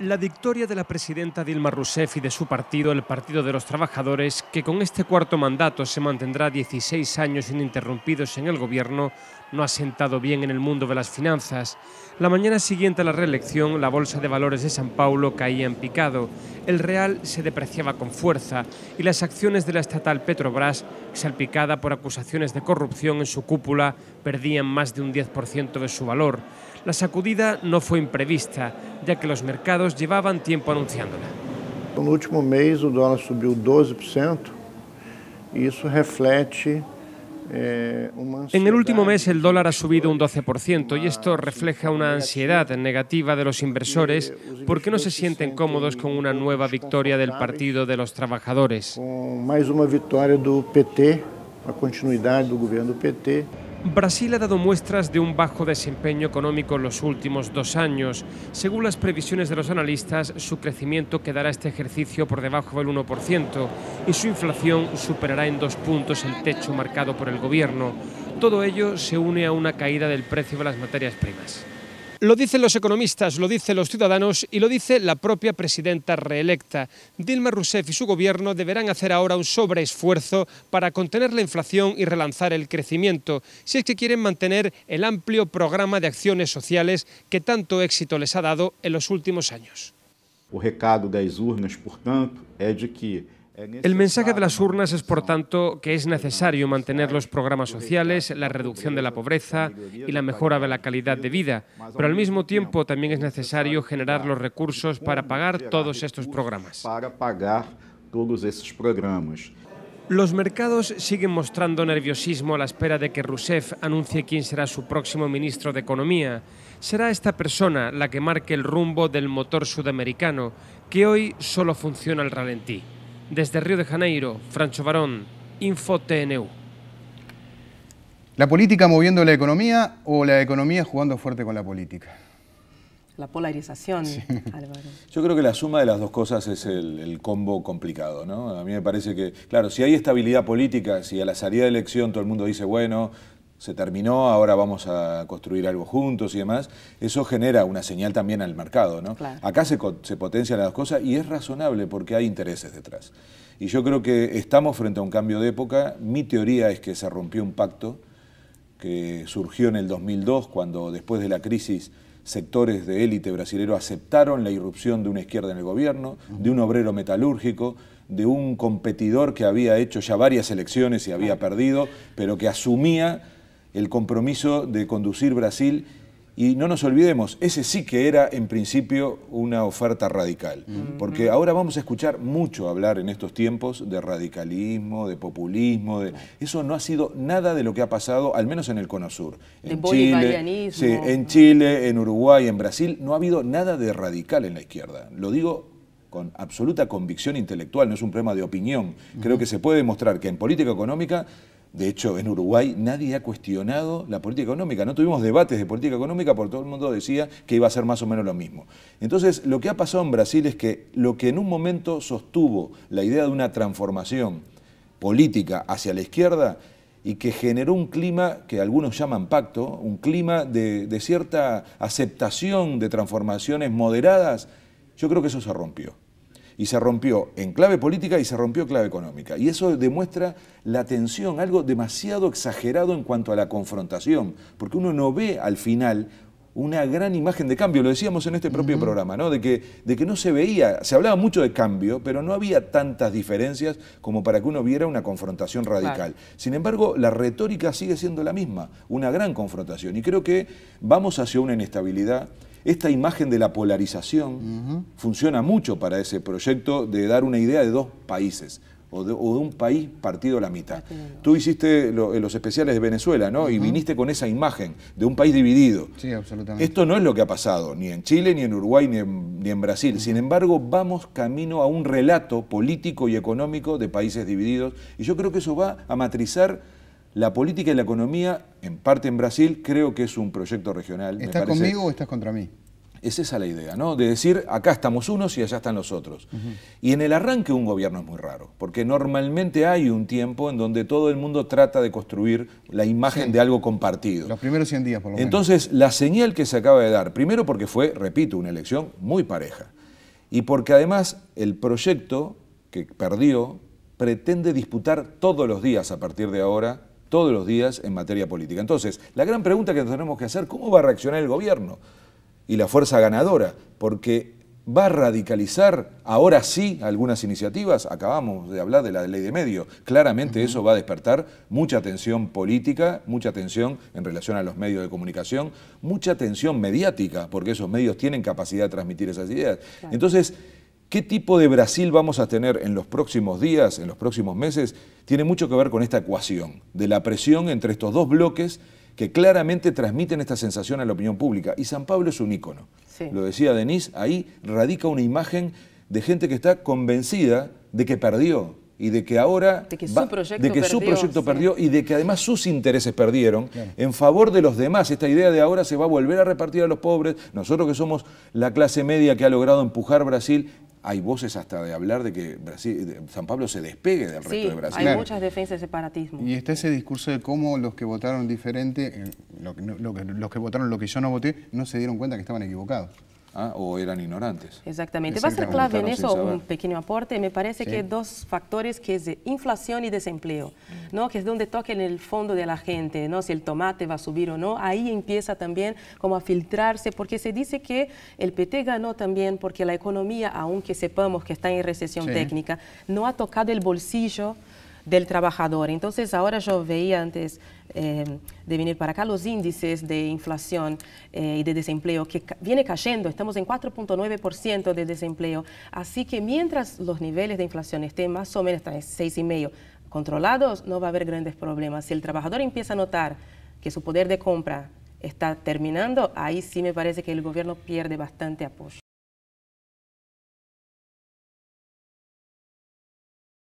La victoria de la presidenta Dilma Rousseff y de su partido, el Partido de los Trabajadores, que con este cuarto mandato se mantendrá 16 años ininterrumpidos en el gobierno, no ha sentado bien en el mundo de las finanzas. La mañana siguiente a la reelección, la Bolsa de Valores de San Paulo caía en picado, el real se depreciaba con fuerza y las acciones de la estatal Petrobras, salpicada por acusaciones de corrupción en su cúpula, perdían más de un 10% de su valor. La sacudida no fue imprevista, ya que los mercados llevaban tiempo anunciándola. último dólar e en el último mes el dólar ha subido un 12% y esto refleja una ansiedad negativa de los inversores porque no se sienten cómodos con una nueva victoria del Partido de los Trabajadores. más una victoria del PT, la continuidad del gobierno PT. Brasil ha dado muestras de un bajo desempeño económico en los últimos dos años. Según las previsiones de los analistas, su crecimiento quedará este ejercicio por debajo del 1% y su inflación superará en dos puntos el techo marcado por el gobierno. Todo ello se une a una caída del precio de las materias primas. Lo dicen los economistas, lo dicen los ciudadanos y lo dice la propia presidenta reelecta. Dilma Rousseff y su gobierno deberán hacer ahora un sobreesfuerzo para contener la inflación y relanzar el crecimiento, si es que quieren mantener el amplio programa de acciones sociales que tanto éxito les ha dado en los últimos años. recado urnas, de que el este mensaje de las urnas es, por tanto, que es necesario mantener los programas sociales, la reducción de la pobreza y la mejora de la calidad de vida, pero al mismo tiempo también es necesario generar los recursos para pagar todos estos programas. Los mercados siguen mostrando nerviosismo a la espera de que Rousseff anuncie quién será su próximo ministro de Economía. Será esta persona la que marque el rumbo del motor sudamericano, que hoy solo funciona al ralentí. Desde Río de Janeiro, Francho Barón, Info ¿La política moviendo la economía o la economía jugando fuerte con la política? La polarización, Álvaro. Yo creo que la suma de las dos cosas es el, el, combo complicado, ¿no? A mí me parece que, claro, si hay estabilidad política, si a la salida de elección todo el mundo dice, bueno, se terminó, ahora vamos a construir algo juntos y demás, eso genera una señal también al mercado. ¿no? Acá se, potencian las dos cosas y es razonable porque hay intereses detrás. Y yo creo que estamos frente a un cambio de época. Mi teoría es que se rompió un pacto que surgió en el 2002, cuando después de la crisis sectores de élite brasilero aceptaron la irrupción de una izquierda en el gobierno, de un obrero metalúrgico, de un competidor que había hecho ya varias elecciones y había perdido, pero que asumía el compromiso de conducir Brasil y no nos olvidemos, ese sí que era en principio una oferta radical, porque ahora vamos a escuchar mucho hablar en estos tiempos de radicalismo, de populismo, de... eso no ha sido nada de lo que ha pasado, al menos en el Cono Sur. En Chile, sí, en Chile, en Uruguay, en Brasil, no ha habido nada de radical en la izquierda. Lo digo con absoluta convicción intelectual, no es un problema de opinión. Creo que se puede demostrar que en política económica de hecho, en Uruguay nadie ha cuestionado la política económica. No tuvimos debates de política económica porque todo el mundo decía que iba a ser más o menos lo mismo. Entonces, lo que ha pasado en Brasil es que lo que en un momento sostuvo la idea de una transformación política hacia la izquierda y que generó un clima que algunos llaman pacto, un clima de, de cierta aceptación de transformaciones moderadas, yo creo que eso se rompió y se rompió en clave política y se rompió clave económica. Y eso demuestra la tensión, algo demasiado exagerado en cuanto a la confrontación, porque uno no ve al final una gran imagen de cambio, lo decíamos en este propio programa, ¿no? De que, de que no se veía, se hablaba mucho de cambio, pero no había tantas diferencias como para que uno viera una confrontación radical. Sin embargo, la retórica sigue siendo la misma, una gran confrontación, y creo que vamos hacia una inestabilidad esta imagen de la polarización funciona mucho para ese proyecto de dar una idea de dos países. O de, un país partido a la mitad. Tú hiciste los especiales de Venezuela, ¿no? Y viniste con esa imagen de un país dividido. Sí, absolutamente. Esto no es lo que ha pasado, ni en Chile, ni en Uruguay, ni en, Brasil. Sin embargo, vamos camino a un relato político y económico de países divididos. Y yo creo que eso va a matrizar la política y la economía, en parte en Brasil, creo que es un proyecto regional. ¿Estás conmigo o estás contra mí? Es esa la idea, ¿no? De decir, acá estamos unos y allá están los otros. Y en el arranque un gobierno es muy raro, porque normalmente hay un tiempo en donde todo el mundo trata de construir la imagen de algo compartido. Los primeros 100 días, por lo menos. Entonces, la señal que se acaba de dar, primero porque fue, repito, una elección muy pareja, y porque además el proyecto que perdió pretende disputar todos los días a partir de ahora todos los días en materia política. Entonces, la gran pregunta que tenemos que hacer, ¿cómo va a reaccionar el gobierno y la fuerza ganadora? Porque va a radicalizar ahora sí algunas iniciativas. Acabamos de hablar de la ley de medios, Claramente eso va a despertar mucha tensión política, mucha tensión en relación a los medios de comunicación, mucha tensión mediática, porque esos medios tienen capacidad de transmitir esas ideas. Entonces, ¿Qué tipo de Brasil vamos a tener en los próximos días, en los próximos meses? Tiene mucho que ver con esta ecuación de la presión entre estos dos bloques que claramente transmiten esta sensación a la opinión pública. Y San Pablo es un ícono. Lo decía Denise, ahí radica una imagen de gente que está convencida de que perdió y de que ahora... De que su proyecto, perdió, y de que además sus intereses perdieron en favor de los demás. Esta idea de ahora se va a volver a repartir a los pobres, nosotros que somos la clase media que ha logrado empujar Brasil, hay voces hasta de hablar de que Brasil, San Pablo se despegue del resto de Brasil. Hay muchas defensas de separatismo. Y está ese discurso de cómo los que votaron diferente, eh, los que votaron lo que yo no voté, no se dieron cuenta que estaban equivocados. ¿ah? o eran ignorantes. Exactamente. Va a ser clave en eso un pequeño aporte. Me parece que dos factores que es inflación y desempleo, ¿no? que es donde toca en el fondo de la gente, ¿no? si el tomate va a subir o no. Ahí empieza también como a filtrarse, porque se dice que el PT ganó también porque la economía, aunque sepamos que está en recesión técnica, no ha tocado el bolsillo del trabajador. Entonces ahora yo veía antes eh, de venir para acá los índices de inflación eh, y de desempleo que viene cayendo, estamos en 4.9% de desempleo, así que mientras los niveles de inflación estén más o menos en 6,5% controlados, no va a haber grandes problemas. Si el trabajador empieza a notar que su poder de compra está terminando, ahí sí me parece que el gobierno pierde bastante apoyo.